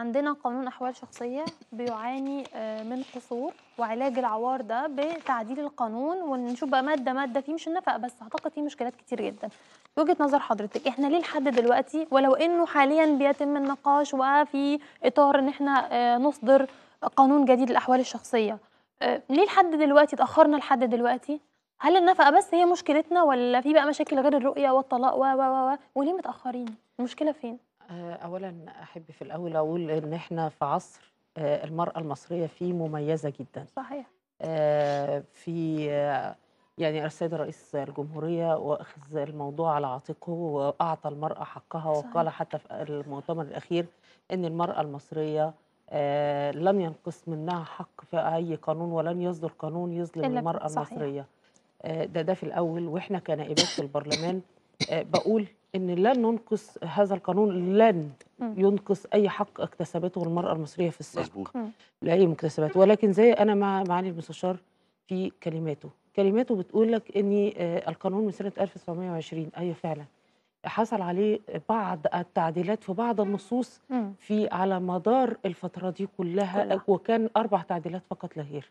عندنا قانون أحوال شخصية بيعاني آه، من قصور وعلاج العوار ده بتعديل القانون ونشوف بقى مادة مادة فيه مش النفقة بس أعتقد فيه مشكلات كتير جدا وجهة نظر حضرتك إحنا ليه لحد دلوقتي ولو إنه حاليا بيتم النقاش وفي إطار إن إحنا آه، نصدر قانون جديد للأحوال الشخصية آه، ليه لحد دلوقتي اتأخرنا لحد دلوقتي هل النفقة بس هي مشكلتنا ولا في بقى مشاكل غير الرؤية والطلاق و و و وليه متأخرين المشكلة فين؟ آه، اولا احب في الاول اقول ان احنا في عصر آه، المراه المصريه فيه مميزه جدا صحيح آه، في يعني السيد رئيس الجمهوريه واخذ الموضوع على عاتقه واعطى المراه حقها وقال حتى في المؤتمر الاخير ان المراه المصريه لم ينقص منها حق في اي قانون ولن يصدر قانون يظلم المراه صحيح. المصريه ده ده في الاول واحنا كنائبات في البرلمان بقول ان لن ننقص هذا القانون لن ينقص اي حق اكتسبته المراه المصريه في السابق لاي مكتسبات ولكن زي انا مع معالي المستشار في كلماته كلماته بتقول لك ان آه، القانون من سنه 1920 اي أيوة فعلا حصل عليه بعض التعديلات في بعض النصوص في على مدار الفتره دي كلها وكان اربع تعديلات فقط لا غير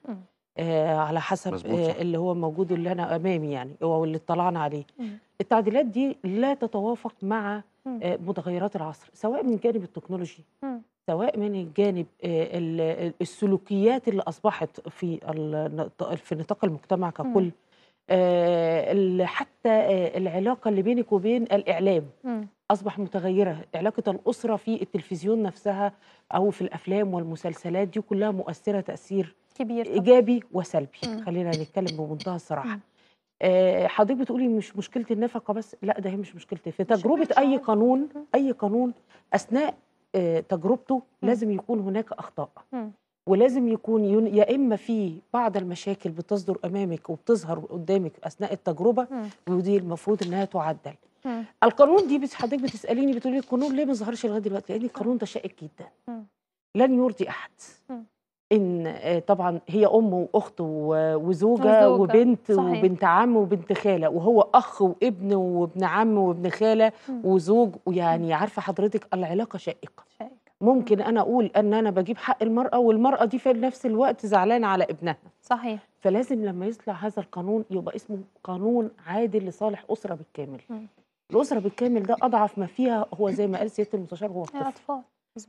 آه، على حسب آه اللي هو موجود اللي انا امامي يعني هو اللي اطلعنا عليه التعديلات دي لا تتوافق مع آه، متغيرات العصر سواء من جانب التكنولوجي سواء من الجانب آه، السلوكيات اللي اصبحت في في نطاق المجتمع ككل حتى العلاقه اللي بينك وبين الاعلام اصبح متغيره علاقه الاسره في التلفزيون نفسها او في الافلام والمسلسلات دي كلها مؤثره تاثير كبير طبعا. ايجابي وسلبي مم. خلينا نتكلم بمنتهى الصراحه آه، حضرتك بتقولي مش مشكله النفقه بس لا ده هي مش مشكلتي في تجربه اي قانون اي قانون اثناء آه، تجربته مم. لازم يكون هناك اخطاء مم. ولازم يكون ين... يا اما في بعض المشاكل بتصدر امامك وبتظهر قدامك اثناء التجربه مم. ودي المفروض انها تعدل مم. القانون دي حضرتك بتساليني بتقولي القانون ليه ما ظهرش لغايه دلوقتي لان القانون ده شائك جدا مم. لن يرضي احد مم. إن آه، طبعًا هي أم وأخت وزوجة وزوجة، وبنت صحيح. وبنت عم وبنت خالة، وهو أخ وابن وابن عم وابن خالة وزوج، ويعني عارفة حضرتك العلاقة شائقه ممكن أنا أقول إن أنا بجيب حق المرأة، والمرأة دي في نفس الوقت زعلانة على ابنها. صحيح. فلازم لمّا يطلع هذا القانون يبقى اسمه قانون عادل لصالح أسرة بالكامل. م. الأسرة بالكامل ده أضعف ما فيها هو زي ما قال سيادة المستشار هو الطفل.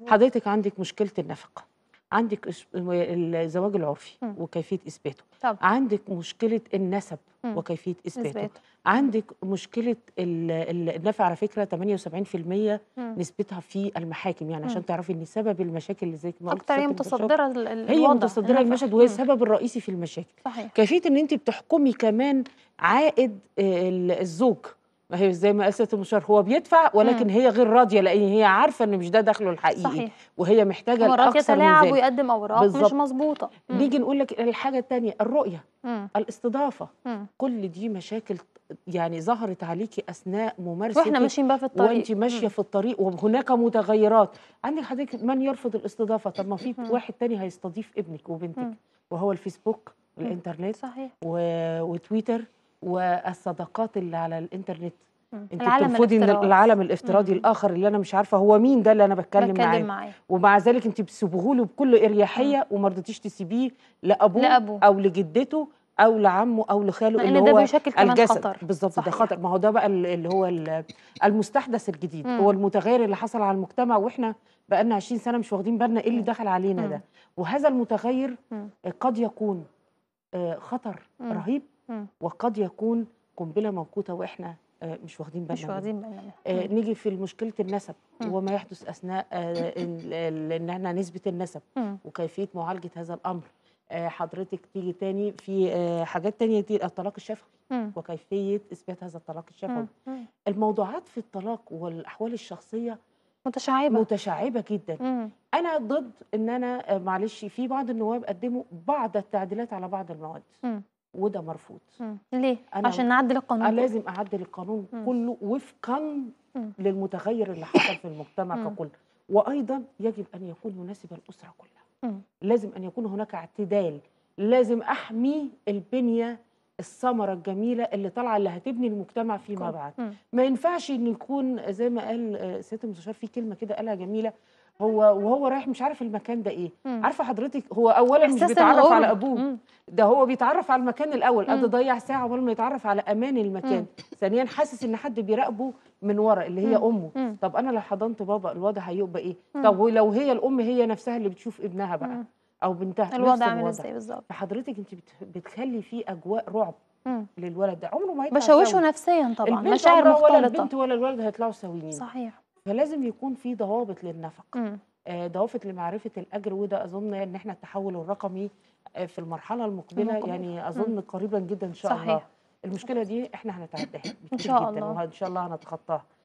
حضرتك عندِك مشكلة النفقة. عندك الزواج العرفي م. وكيفيه اثباته طب. عندك مشكله النسب م. وكيفيه اثباته إثبات. عندك مشكله النفع على فكره 78% نسبتها في المحاكم يعني عشان تعرفي ان سبب المشاكل اللي زي ما قلت اكتر هي متصدره الوضع هي متصدره المشهد وهي السبب الرئيسي في المشاكل صحيح. كيفيه ان انت بتحكمي كمان عائد آه، الزوج ما هي زي ما قالت المشار هو بيدفع ولكن مم. هي غير راضيه لان هي عارفه ان مش ده دخله الحقيقي صحيح. وهي محتاجه مرات يتلاعب ويقدم اوراق مش مظبوطه نيجي نقول لك الحاجه الثانيه الرؤيه مم. الاستضافه مم. كل دي مشاكل يعني ظهرت عليكي اثناء ممارسه واحنا ماشيين بقى في الطريق وانت ماشيه في الطريق وهناك متغيرات عندك حضرتك من يرفض الاستضافه طب ما في واحد ثاني هيستضيف ابنك وبنتك وهو الفيسبوك والانترنت صحيح و... وتويتر والصداقات اللي على الانترنت انت بتنفضي العالم الافتراضي مم. الاخر اللي انا مش عارفه هو مين ده اللي انا بتكلم, بتكلم معاه ومع ذلك انت بتسيبه له بكل اريحيه وما رضيتيش تسيبيه لابوه, لأبوه او لجدته او لعمه او لخاله اللي هو ده بيشكل كمان الجسد خطر بالظبط ده خطر ما هو ده بقى اللي هو المستحدث الجديد مم. هو المتغير اللي حصل على المجتمع واحنا بقالنا 20 سنه مش واخدين بالنا ايه اللي دخل علينا مم. ده وهذا المتغير مم. قد يكون آه، خطر مم. رهيب وقد يكون قنبله موقوته واحنا آه، مش واخدين بالنا مش واخدين بالنا آه نيجي في مشكله النسب مم. وما يحدث اثناء آه،, آه ان احنا نسبه النسب مم. وكيفيه معالجه هذا الامر آه حضرتك تيجي تاني في آه حاجات تانية كتير الطلاق الشفوي وكيفيه اثبات هذا الطلاق الشفوي الموضوعات في الطلاق والاحوال الشخصيه متشعبه متشعبه جدا مم. انا ضد ان انا آه، معلش في بعض النواب قدموا بعض التعديلات على بعض المواد مم. وده مرفوض مم. ليه أنا عشان نعدل القانون أنا لازم اعدل القانون مم. كله وفقا مم. للمتغير اللي حصل في المجتمع مم. ككل وايضا يجب ان يكون يناسب الاسره كلها مم. لازم ان يكون هناك اعتدال لازم احمي البنيه الثمره الجميله اللي طالعه اللي هتبني المجتمع فيما بعد ما ينفعش ان يكون زي ما قال آه، سياده المستشار في كلمه كده قالها جميله هو وهو رايح مش عارف المكان ده ايه مم. عارفه حضرتك هو اولا مش بيتعرف على ابوه ده هو بيتعرف على المكان الاول قد ضيع ساعه عمال ما يتعرف على امان المكان ثانيا حاسس ان حد بيراقبه من ورا اللي هي مم. امه مم. طب انا لو حضنت بابا الوضع هيبقى ايه مم. طب ولو هي الام هي نفسها اللي بتشوف ابنها بقى مم. او بنتها الوضع عامل ازاي بالظبط فحضرتك انت بتخلي فيه اجواء رعب مم. للولد ده عمره ما هيطلع بشوشه نفسيا طبعا مشاعر مختلطه ولا البنت ولا الولد هيطلعوا سويين صحيح فلازم يكون في ضوابط للنفقه آه، ضوابط لمعرفه الاجر وده اظن ان احنا التحول الرقمي آه، في المرحله المقبله ممكن. يعني اظن مم. قريبا جدا ان شاء صحيح. الله المشكله دي احنا هنتعداها ان شاء جدا الله وان شاء الله هنتخطاها